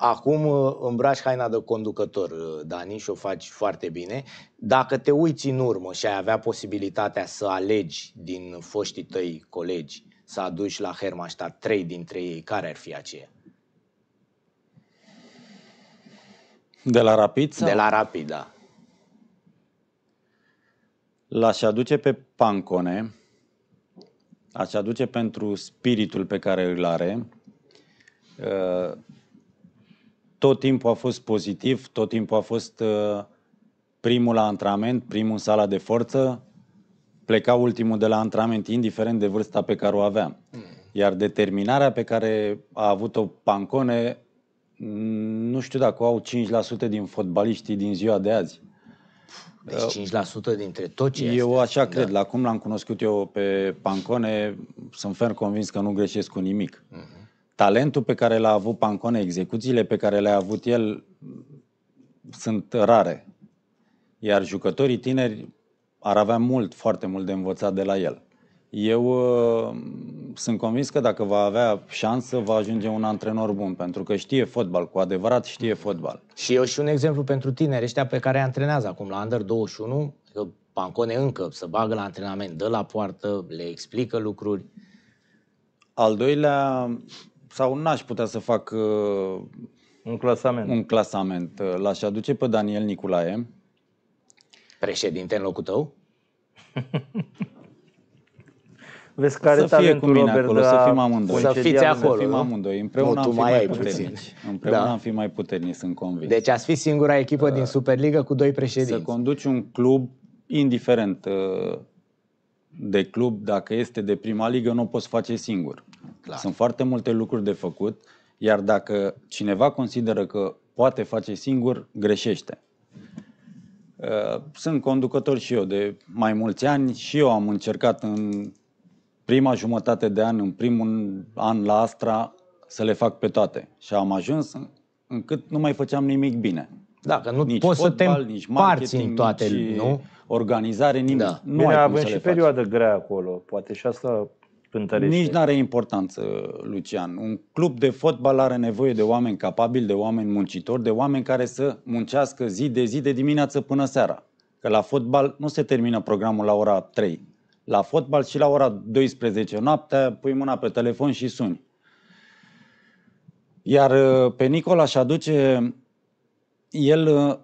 Acum uh, îmbraci haina de conducător, uh, Dani, și o faci foarte bine. Dacă te uiți în urmă și ai avea posibilitatea să alegi din foștii tăi colegi, să aduci la Hermannstadt trei dintre ei, care ar fi aceia? De la Rapid? Sau? De la Rapid, da. L-aș aduce pe Pancone, aș aduce pentru spiritul pe care îl are, uh, tot timpul a fost pozitiv, tot timpul a fost uh, primul la antrenament, primul în sala de forță, pleca ultimul de la antrenament, indiferent de vârsta pe care o aveam. Mm. Iar determinarea pe care a avut-o Pancone, nu știu dacă o au 5% din fotbaliștii din ziua de azi. Deci 5% dintre tot ce Eu este. așa cred. Da. La cum l-am cunoscut eu pe Pancone, sunt ferm convins că nu greșesc cu nimic. Uh-huh talentul pe care l-a avut Pancone, execuțiile pe care le-a avut el sunt rare. Iar jucătorii tineri ar avea mult, foarte mult de învățat de la el. Eu uh, sunt convins că dacă va avea șansă, va ajunge un antrenor bun, pentru că știe fotbal, cu adevărat știe fotbal. Și eu și un exemplu pentru tineri ăștia pe care antrenează acum la Under 21, că Pancone încă să bagă la antrenament, dă la poartă, le explică lucruri. Al doilea sau n-aș putea să fac uh, un clasament, un clasament. Uh, l-aș aduce pe Daniel Niculae. Președinte în locul tău? Vezi care să fie cu mine Robert acolo, să fim amândoi. Să fiți acolo. Să fim amândoi. Împreună nu, am fi mai, mai puternici. Împreună da. am fi mai puternici, sunt convins. Deci ați fi singura echipă uh, din Superliga cu doi președinți. Să conduci un club indiferent uh, de club, dacă este de prima ligă, nu o poți face singur. Clar. Sunt foarte multe lucruri de făcut, iar dacă cineva consideră că poate face singur, greșește. Uh, sunt conducător și eu de mai mulți ani și eu am încercat în prima jumătate de an, în primul an la Astra, să le fac pe toate. Și am ajuns încât nu mai făceam nimic bine. Da, că nu nici poți fotbal, să te marketing, în toate, nici... nu? organizare, nimic. Da. Nu Bine, avem și perioadă grea acolo, poate și asta cântărește. Nici nu are importanță, Lucian. Un club de fotbal are nevoie de oameni capabili, de oameni muncitori, de oameni care să muncească zi de zi, de dimineață până seara. Că la fotbal nu se termină programul la ora 3. La fotbal și la ora 12 noaptea pui mâna pe telefon și suni. Iar uh, pe Nicola și aduce el uh,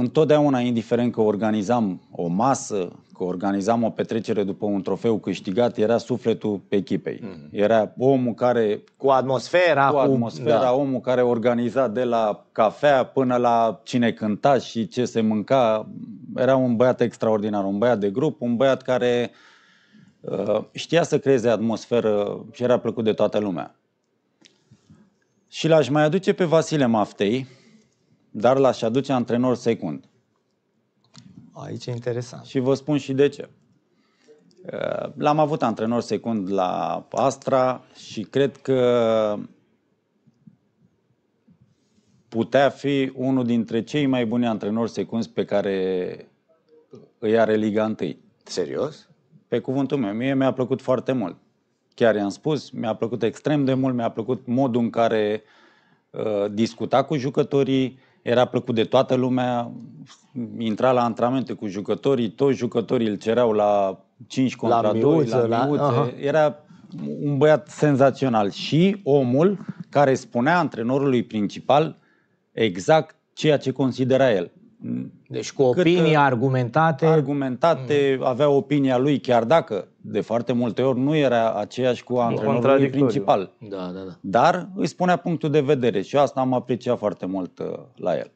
întotdeauna, indiferent că organizam o masă, că organizam o petrecere după un trofeu câștigat, era sufletul echipei. Mm-hmm. Era omul care... Cu atmosfera. Cu atmosfera, cu... Da. omul care organiza de la cafea până la cine cânta și ce se mânca. Era un băiat extraordinar, un băiat de grup, un băiat care uh, știa să creeze atmosferă și era plăcut de toată lumea. Și l-aș mai aduce pe Vasile Maftei, dar l-aș aduce antrenor secund. Aici e interesant. Și vă spun și de ce. Uh, l-am avut antrenor secund la Astra și cred că putea fi unul dintre cei mai buni antrenori secunzi pe care îi are Liga 1. Serios? Pe cuvântul meu. Mie mi-a plăcut foarte mult. Chiar i-am spus, mi-a plăcut extrem de mult, mi-a plăcut modul în care uh, discuta cu jucătorii, era plăcut de toată lumea, intra la antrenamente cu jucătorii, toți jucătorii îl cereau la 5 contra la 2, miuță, la miuțe. La... Era un băiat senzațional și omul care spunea antrenorului principal exact ceea ce considera el. Deci cu opinii uh, argumentate. Argumentate, mm. avea opinia lui, chiar dacă de foarte multe ori nu era aceeași cu antrenorul principal. Da, da, da. Dar îi spunea punctul de vedere și asta am apreciat foarte mult uh, la el.